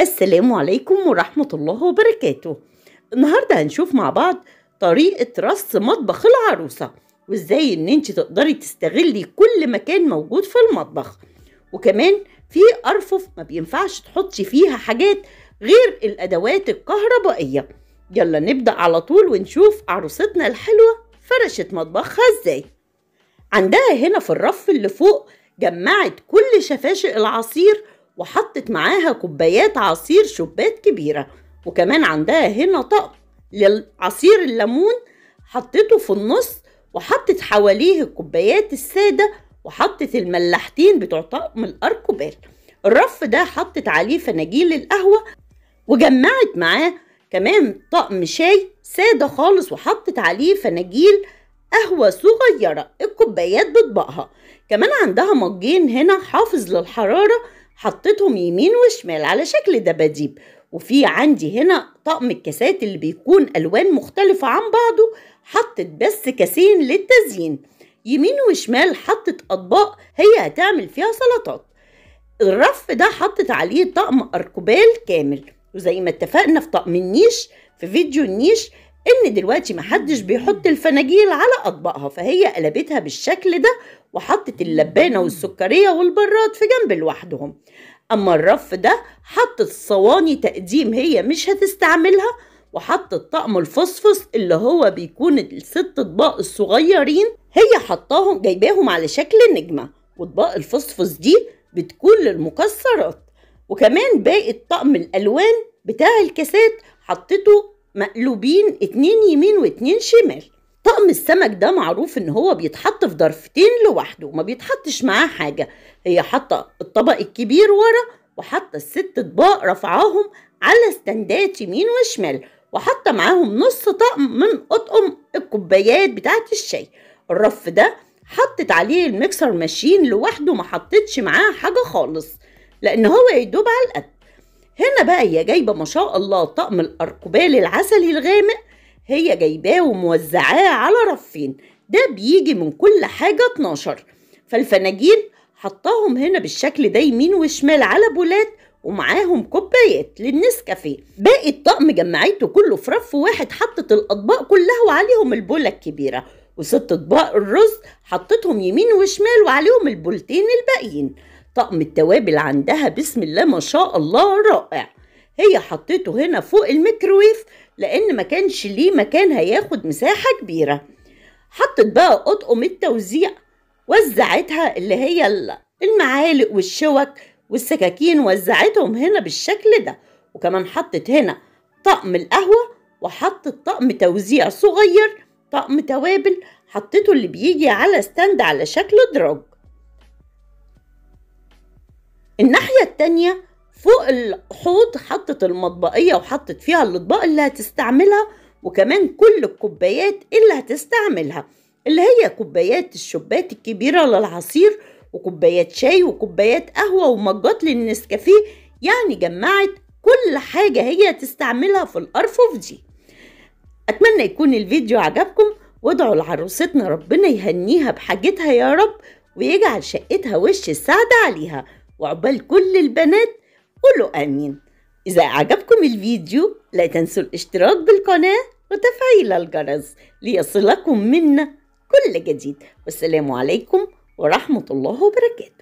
السلام عليكم ورحمة الله وبركاته النهاردة هنشوف مع بعض طريقة رص مطبخ العروسة وازاي ان انت تقدري تستغلي كل مكان موجود في المطبخ وكمان في ارفف ما بينفعش تحطي فيها حاجات غير الادوات الكهربائية يلا نبدأ على طول ونشوف عروستنا الحلوة فرشت مطبخها ازاي عندها هنا في الرف اللي فوق جمعت كل شفاشق العصير وحطت معاها كوبايات عصير شبات كبيرة وكمان عندها هنا طقم لعصير الليمون حطته في النص وحطت حواليه الكوبايات السادة وحطت الملاحتين بتوع طقم الأركوبال الرف ده حطت عليه فناجيل القهوة وجمعت معاه كمان طقم شاي سادة خالص وحطت عليه فناجيل قهوة صغيرة الكوبايات بطبقها كمان عندها مجين هنا حافظ للحرارة حطيتهم يمين وشمال على شكل دباديب وفي عندي هنا طقم الكاسات اللي بيكون ألوان مختلفة عن بعضه حطت بس كاسين للتزيين يمين وشمال حطت أطباق هي هتعمل فيها سلطات الرف ده حطت عليه طقم أركوبال كامل وزي ما اتفقنا في طقم النيش في فيديو النيش ان دلوقتي محدش بيحط الفناجيل على اطباقها فهي قلبتها بالشكل ده وحطت اللبانه والسكريه والبراد في جنب لوحدهم اما الرف ده حطت صواني تقديم هي مش هتستعملها وحطت طقم الفصفص اللي هو بيكون الست اطباق الصغيرين هي حطاهم جايباهم على شكل نجمه واطباق الفصفص دي بتكون للمكسرات وكمان باقي طقم الالوان بتاع الكاسات حطته مقلوبين اتنين يمين واتنين شمال طقم السمك ده معروف ان هو بيتحط في ضرفتين لوحده وما بيتحطش معاه حاجه هي حاطه الطبق الكبير ورا وحاطه الست اطباق رافعاهم على استندات يمين وشمال وحاطه معاهم نص طقم من اطقم الكوبايات بتاعه الشاي الرف ده حطت عليه الميكسر ماشين لوحده ما حطتش معاه حاجه خالص لان هو يدوب على القد هنا بقى هي جايبه ما شاء الله طقم الارقبال العسلي الغامق هي جايباه وموزعاه على رفين ده بيجي من كل حاجه 12 فالفناجيل حطاهم هنا بالشكل ده يمين وشمال على بولات ومعاهم كوبايات للنسكافيه باقي الطقم جمعته كله في رف واحد حطت الاطباق كلها وعليهم البوله الكبيره وست اطباق الرز حطتهم يمين وشمال وعليهم البولتين الباقيين طقم التوابل عندها بسم الله ما شاء الله رائع هي حطيته هنا فوق الميكرويف لان ما كانش ليه مكان هياخد مساحه كبيره حطت بقى اطقم التوزيع وزعتها اللي هي المعالق والشوك والسكاكين وزعتهم هنا بالشكل ده وكمان حطت هنا طقم القهوه وحطت طقم توزيع صغير طقم توابل حطيته اللي بيجي على ستاند على شكل دروج الناحية التانية فوق الحوض حطت المطبقية وحطت فيها الأطباق اللي هتستعملها وكمان كل الكوبايات اللي هتستعملها اللي هي كوبايات الشبات الكبيرة للعصير وكوبايات شاي وكوبايات قهوة ومجات للنسكافيه يعني جمعت كل حاجة هي تستعملها في الأرفف دي أتمنى يكون الفيديو عجبكم وادعوا لعروستنا ربنا يهنيها بحاجتها يا رب ويجعل شقتها وش السعد عليها وعقبال كل البنات قولوا آمين إذا أعجبكم الفيديو لا تنسوا الاشتراك بالقناة وتفعيل الجرس ليصلكم منا كل جديد والسلام عليكم ورحمة الله وبركاته